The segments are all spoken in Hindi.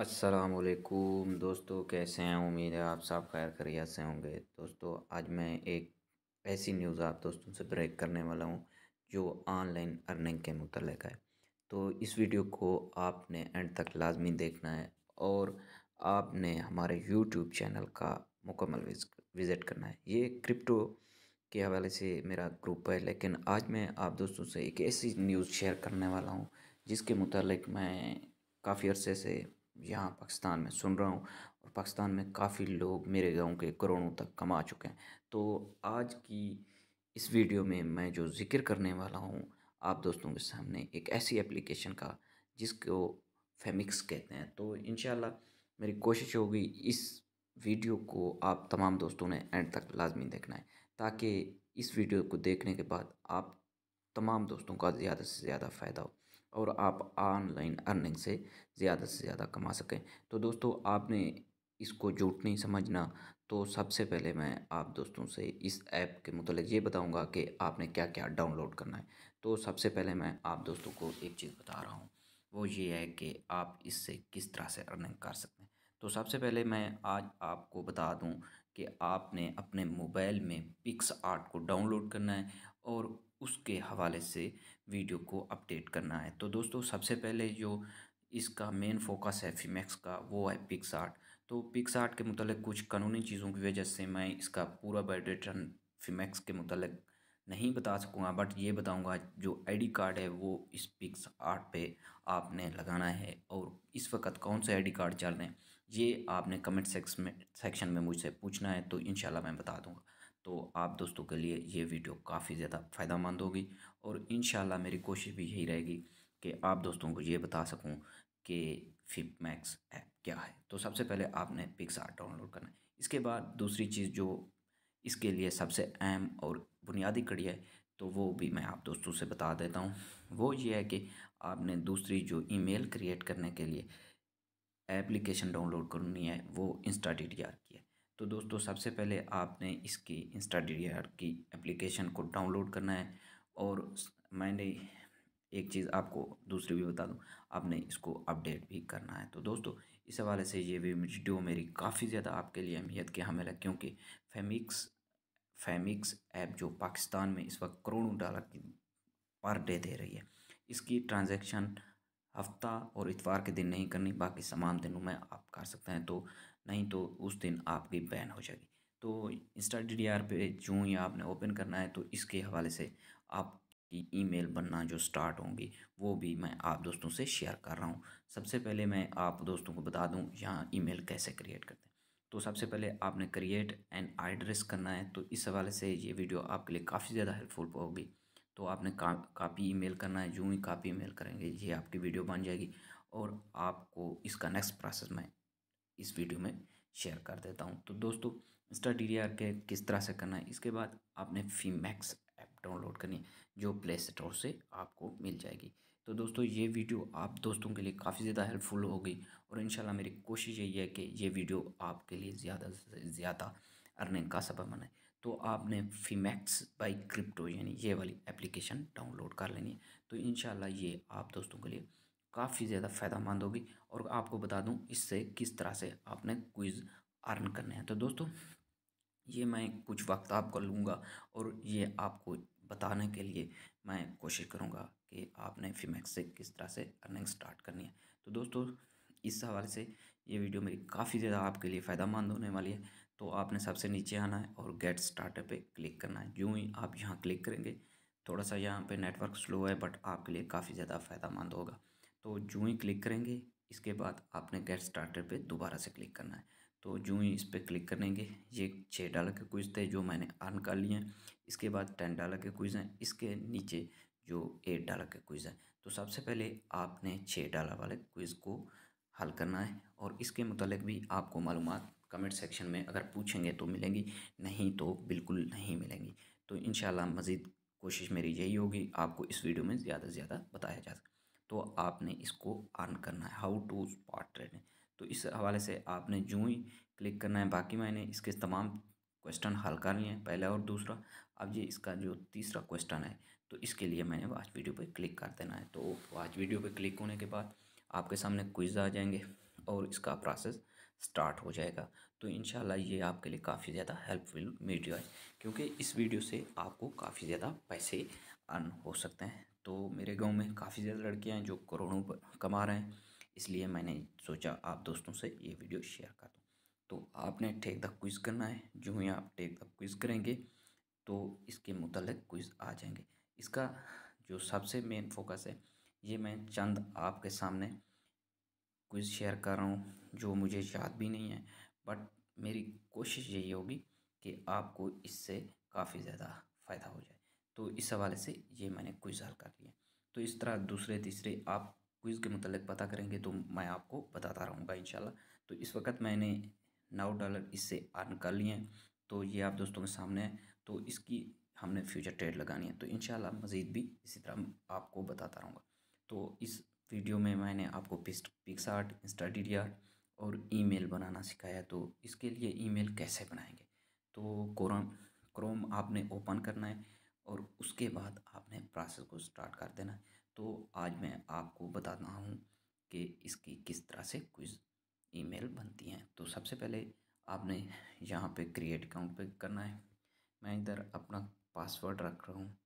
असलकुम दोस्तों कैसे हैं उम्मीद है आप सब खैर खरिया से होंगे दोस्तों आज मैं एक ऐसी न्यूज़ आप दोस्तों से ब्रेक करने वाला हूं जो ऑनलाइन अर्निंग के मतलब है तो इस वीडियो को आपने एंड तक लाजमी देखना है और आपने हमारे यूट्यूब चैनल का मुकम्मल विज़िट करना है ये क्रिप्टो के हवाले से मेरा ग्रुप है लेकिन आज मैं आप दोस्तों से एक ऐसी न्यूज़ शेयर करने वाला हूँ जिसके मतलब मैं काफ़ी अरसे से यहाँ पाकिस्तान में सुन रहा हूँ और पाकिस्तान में काफ़ी लोग मेरे गांव के करोड़ों तक कमा चुके हैं तो आज की इस वीडियो में मैं जो ज़िक्र करने वाला हूँ आप दोस्तों के सामने एक ऐसी एप्लीकेशन का जिसको फेमिक्स कहते हैं तो इन मेरी कोशिश होगी इस वीडियो को आप तमाम दोस्तों ने एंड तक लाजमी देखना है ताकि इस वीडियो को देखने के बाद आप तमाम दोस्तों का ज़्यादा से ज़्यादा फ़ायदा हो और आप ऑनलाइन अर्निंग से ज़्यादा से ज़्यादा कमा सकें तो दोस्तों आपने इसको झूठ नहीं समझना तो सबसे पहले मैं आप दोस्तों से इस ऐप के मतलब ये बताऊंगा कि आपने क्या क्या डाउनलोड करना है तो सबसे पहले मैं आप दोस्तों को एक चीज़ बता रहा हूँ वो ये है कि आप इससे किस तरह से अर्निंग कर सकते हैं तो सबसे पहले मैं आज आपको बता दूं कि आपने अपने मोबाइल में पिक्स आर्ट को डाउनलोड करना है और उसके हवाले से वीडियो को अपडेट करना है तो दोस्तों सबसे पहले जो इसका मेन फोकस है फीमैक्स का वो है पिक्स आर्ट तो पिक्स आर्ट के मतलब कुछ कानूनी चीज़ों की वजह से मैं इसका पूरा बायोडेटन फीमैक्स के मतलब नहीं बता सकूँगा बट ये बताऊँगा जो आईडी कार्ड है वो इस पिक्स आर्ट पर आपने लगाना है और इस वक्त कौन से आईडी कार्ड चल रहे हैं ये आपने कमेंट सेक्स में सेक्शन में मुझसे पूछना है तो इन मैं बता दूँगा तो आप दोस्तों के लिए ये वीडियो काफ़ी ज़्यादा फ़ायदा मंद होगी और इन मेरी कोशिश भी यही रहेगी कि आप दोस्तों को ये बता सकूँ कि फिप मैक्स ऐप क्या है तो सबसे पहले आपने पिक्स डाउनलोड करना है इसके बाद दूसरी चीज़ जो इसके लिए सबसे अहम और बुनियादी कड़ी है तो वो भी मैं आप दोस्तों से बता देता हूँ वो ये है कि आपने दूसरी जो ईमेल क्रिएट करने के लिए एप्लीकेशन डाउनलोड करनी है वो इंस्टा डी की है तो दोस्तों सबसे पहले आपने इसकी इंस्टा डी की एप्लीकेशन को डाउनलोड करना है और मैंने एक चीज़ आपको दूसरी भी बता दूं आपने इसको अपडेट भी करना है तो दोस्तों इस हवाले से ये भी वीडियो मेरी काफ़ी ज़्यादा आपके लिए अहमियत के हमें है क्योंकि फेमिक्स फेमिक्स ऐप जो पाकिस्तान में इस वक्त करोड़ों डॉलर की पर डे दे रही है इसकी ट्रांजेक्शन हफ्ता और इतवार के दिन नहीं करनी बाकी तमाम दिनों में आप कर सकते हैं तो नहीं तो उस दिन आपकी बैन हो जाएगी तो इंस्टा डी डी आर पे जो ही आपने ओपन करना है तो इसके हवाले से आपकी ईमेल बनना जो स्टार्ट होंगी वो भी मैं आप दोस्तों से शेयर कर रहा हूँ सबसे पहले मैं आप दोस्तों को बता दूँ यहाँ मेल कैसे क्रिएट करते हैं तो सबसे पहले आपने क्रिएट एंड एड्रेस करना है तो इस हवाले से ये वीडियो आपके लिए काफ़ी ज़्यादा हेल्पफुल होगी तो आपने कापी कापी मेल करना है जूँ ही कापी मेल करेंगे ये आपकी वीडियो बन जाएगी और आपको इसका नेक्स्ट प्रोसेस मैं इस वीडियो में शेयर कर देता हूँ तो दोस्तों इंस्टा डी के किस तरह से करना है इसके बाद आपने फीमैक्स ऐप डाउनलोड करनी है जो प्ले स्टोर से आपको मिल जाएगी तो दोस्तों ये वीडियो आप दोस्तों के लिए काफ़ी ज़्यादा हेल्पफुल होगी और इंशाल्लाह मेरी कोशिश यही है कि ये वीडियो आपके लिए ज़्यादा से ज़्यादा अर्निंग का सबक बनाए तो आपने फीमैक्स बाई क्रिप्टो यानी ये वाली एप्लीकेशन डाउनलोड कर लेनी है तो इन ये आप दोस्तों के लिए काफ़ी ज़्यादा मंद होगी और आपको बता दूं इससे किस तरह से आपने क्विज़ अर्न करने हैं तो दोस्तों ये मैं कुछ वक्त आपको लूँगा और ये आपको बताने के लिए मैं कोशिश करूँगा कि आपने फीमैक्स से किस तरह से अर्निंग स्टार्ट करनी है तो दोस्तों इस हवाले से ये वीडियो मेरी काफ़ी ज़्यादा आपके लिए मंद होने वाली है तो आपने सबसे नीचे आना है और गेट स्टार्टर पे क्लिक करना है जो ही आप यहाँ क्लिक करेंगे थोड़ा सा यहाँ पे नेटवर्क स्लो है बट आपके लिए काफ़ी ज़्यादा मंद होगा तो जूँ ही क्लिक करेंगे इसके बाद आपने गेट स्टार्टर पे दोबारा से क्लिक करना है तो जूँ ही इस पर क्लिक करेंगे ये छः डॉलर के क्विज थे जो मैंने अर्न कर लिए हैं इसके बाद टेन डॉलर के क्विज हैं इसके नीचे जो एट डॉलर के क्विज़ हैं तो सबसे पहले आपने छः डॉलर वाले क्विज़ को हल करना है और इसके मतलब भी आपको मालूम कमेंट सेक्शन में अगर पूछेंगे तो मिलेंगी नहीं तो बिल्कुल नहीं मिलेंगी तो इन मज़ीद कोशिश मेरी यही होगी आपको इस वीडियो में ज़्यादा से ज़्यादा बताया जा सके तो आपने इसको ऑन करना है हाउ टू स्पॉट ट्रेडिंग तो इस हवाले से आपने जूँ ही क्लिक करना है बाकी मैंने इसके तमाम क्वेश्चन हल कर लिए हैं पहला और दूसरा अब ये इसका जो तीसरा क्वेश्चन है तो इसके लिए मैंने वाच वीडियो पर क्लिक कर देना है तो वाच वीडियो पर क्लिक होने के बाद आपके सामने क्विज आ जाएंगे और इसका प्रोसेस स्टार्ट हो जाएगा तो इन ये आपके लिए काफ़ी ज़्यादा हेल्पफुल वीडियो है क्योंकि इस वीडियो से आपको काफ़ी ज़्यादा पैसे अर्न हो सकते हैं तो मेरे गांव में काफ़ी ज़्यादा लड़कियां हैं जो करोड़ों कमा रहे हैं इसलिए मैंने सोचा आप दोस्तों से ये वीडियो शेयर कर दूँ तो आपने टेक द क्विज़ करना है जो ही आप टेक द क्विज़ करेंगे तो इसके मुतलक क्विज़ आ जाएंगे इसका जो सबसे मेन फोकस है ये मैं चंद आपके सामने क्विज़ शेयर कर रहा हूँ जो मुझे याद भी नहीं है बट मेरी कोशिश यही होगी कि आपको इससे काफ़ी ज़्यादा फ़ायदा हो जाए तो इस हवाले से ये मैंने क्विज़ हल कर लिया तो इस तरह दूसरे तीसरे आप क्विज़ के मतलब पता करेंगे तो मैं आपको बताता रहूँगा इन तो इस वक्त मैंने नौ डॉलर इससे अर्न कर लिए हैं तो ये आप दोस्तों के सामने हैं तो इसकी हमने फ्यूचर ट्रेड लगानी है तो इन मज़ीद भी इसी तरह आपको बताता रहूँगा तो इस वीडियो में मैंने आपको पिस्ट पिक्स आर्ट इंस्टा और ईमेल बनाना सिखाया तो इसके लिए ईमेल कैसे बनाएंगे तो क्रोम क्रोम आपने ओपन करना है और उसके बाद आपने प्रोसेस को स्टार्ट कर देना तो आज मैं आपको बताता हूँ कि इसकी किस तरह से क्विज़ ईमेल बनती हैं तो सबसे पहले आपने यहाँ पे क्रिएट अकाउंट पे करना है मैं इधर अपना पासवर्ड रख रहा हूँ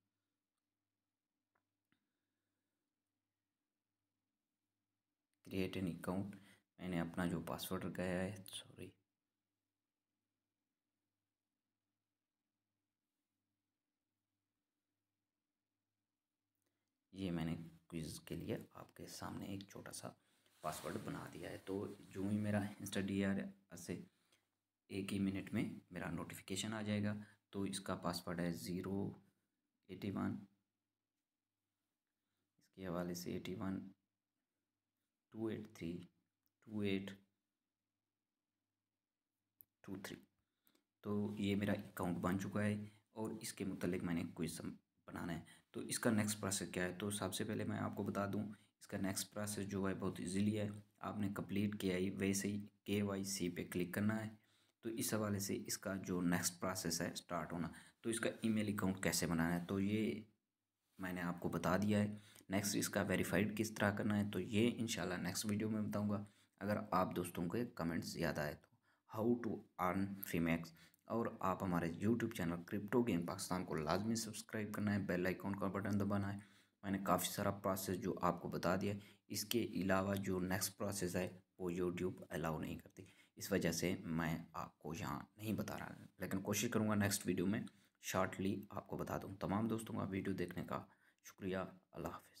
क्रिएट एन अकाउंट मैंने अपना जो पासवर्ड रखाया है सॉरी ये मैंने क्विज़ के लिए आपके सामने एक छोटा सा पासवर्ड बना दिया है तो जो ही मेरा इंस्टा डी आर से एक ही मिनट में मेरा नोटिफिकेशन आ जाएगा तो इसका पासवर्ड है ज़ीरो एटी वन इसके हवाले से eighty one two eight three two eight two three तो ये मेरा अकाउंट बन चुका है और इसके मतलब मैंने कोई बनाना है तो इसका नेक्स्ट प्रोसेस क्या है तो सबसे पहले मैं आपको बता दूँ इसका नेक्स्ट प्रोसेस जो है बहुत ईजीली है आपने कंप्लीट किया ही वैसे ही के वाई सी पे क्लिक करना है तो इस हवाले से इसका जो नेक्स्ट प्रोसेस है स्टार्ट होना तो इसका ईमेल अकाउंट कैसे बनाना है तो ये मैंने आपको बता दिया है नेक्स्ट इसका वेरीफाइड किस तरह करना है तो ये इंशाल्लाह नेक्स्ट वीडियो में बताऊँगा अगर आप दोस्तों के कमेंट्स ज़्यादा आए तो हाउ टू अर्न फीमैक्स और आप हमारे YouTube channel crypto game Pakistan को लाजमी सब्सक्राइब करना है बेल आइकॉन का बटन दबाना है मैंने काफ़ी सारा प्रोसेस जो आपको बता दिया इसके अलावा जो नेक्स्ट प्रोसेस है वो यूट्यूब अलाउ नहीं करती इस वजह से मैं आपको यहाँ नहीं बता रहा लेकिन कोशिश करूँगा नेक्स्ट वीडियो में शार्टली आपको बता दूँ तमाम दोस्तों का वीडियो देखने का शुक्रिया अल्लाह हाफि